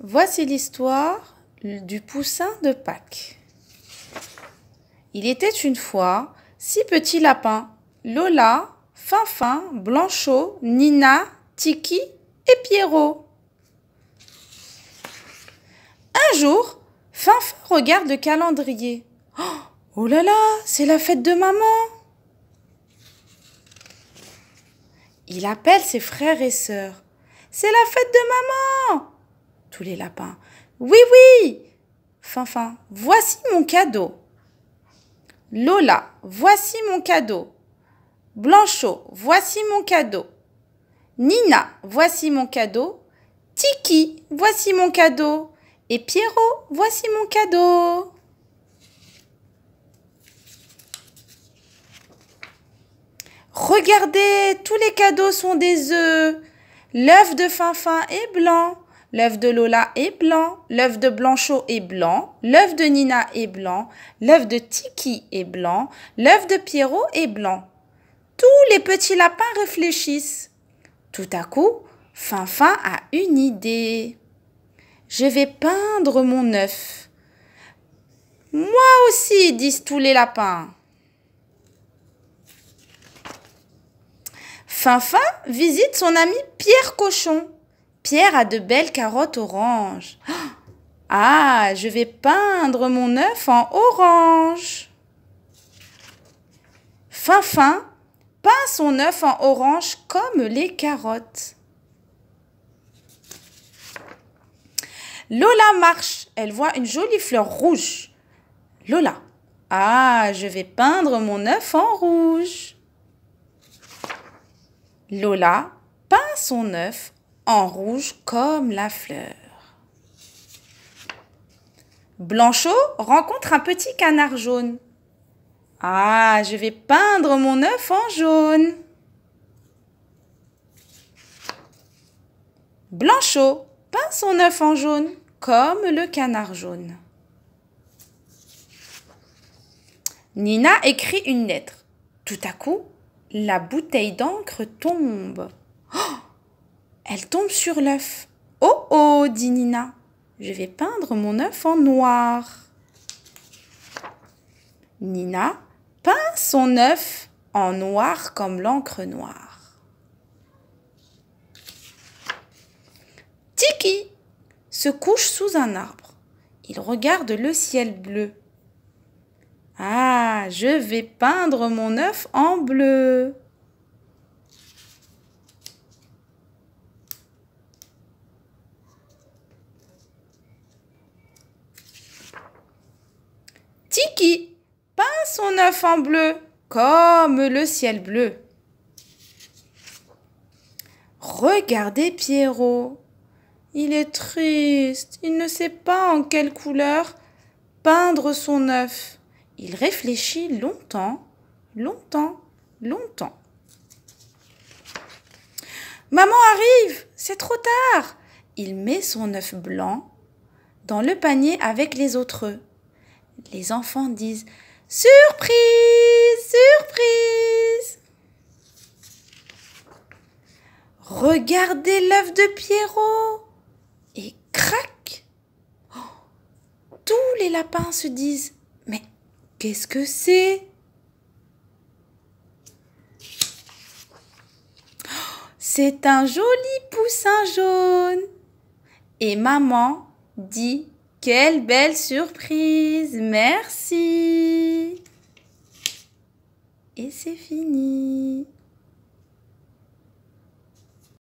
Voici l'histoire du poussin de Pâques. Il était une fois six petits lapins Lola, Finfin, Blanchot, Nina, Tiki et Pierrot. Un jour, Finfin regarde le calendrier. Oh, oh là là, c'est la fête de maman! Il appelle ses frères et sœurs. C'est la fête de maman! Tous les lapins. Oui, oui Finfin, voici mon cadeau. Lola, voici mon cadeau. Blanchot, voici mon cadeau. Nina, voici mon cadeau. Tiki, voici mon cadeau. Et Pierrot, voici mon cadeau. Regardez, tous les cadeaux sont des œufs. L'œuf de Finfin est blanc. L'œuf de Lola est blanc. L'œuf de Blanchot est blanc. L'œuf de Nina est blanc. L'œuf de Tiki est blanc. L'œuf de Pierrot est blanc. Tous les petits lapins réfléchissent. Tout à coup, Finfin a une idée. Je vais peindre mon œuf. Moi aussi, disent tous les lapins. Finfin visite son ami Pierre Cochon. Pierre a de belles carottes oranges. Ah, je vais peindre mon œuf en orange. Fin, fin. Peins son œuf en orange comme les carottes. Lola marche. Elle voit une jolie fleur rouge. Lola. Ah, je vais peindre mon œuf en rouge. Lola peint son œuf en rouge comme la fleur. Blanchot rencontre un petit canard jaune. Ah, je vais peindre mon œuf en jaune. Blanchot peint son œuf en jaune comme le canard jaune. Nina écrit une lettre. Tout à coup, la bouteille d'encre tombe. Oh elle tombe sur l'œuf. Oh oh, dit Nina, je vais peindre mon œuf en noir. Nina peint son œuf en noir comme l'encre noire. Tiki se couche sous un arbre. Il regarde le ciel bleu. Ah, je vais peindre mon œuf en bleu. peint son œuf en bleu, comme le ciel bleu. Regardez Pierrot. Il est triste, il ne sait pas en quelle couleur peindre son œuf. Il réfléchit longtemps, longtemps, longtemps. Maman arrive, c'est trop tard. Il met son œuf blanc dans le panier avec les autres œufs les enfants disent Surprise Surprise Regardez l'œuf de Pierrot Et crac Tous les lapins se disent Mais qu'est-ce que c'est C'est un joli poussin jaune Et maman dit quelle belle surprise Merci Et c'est fini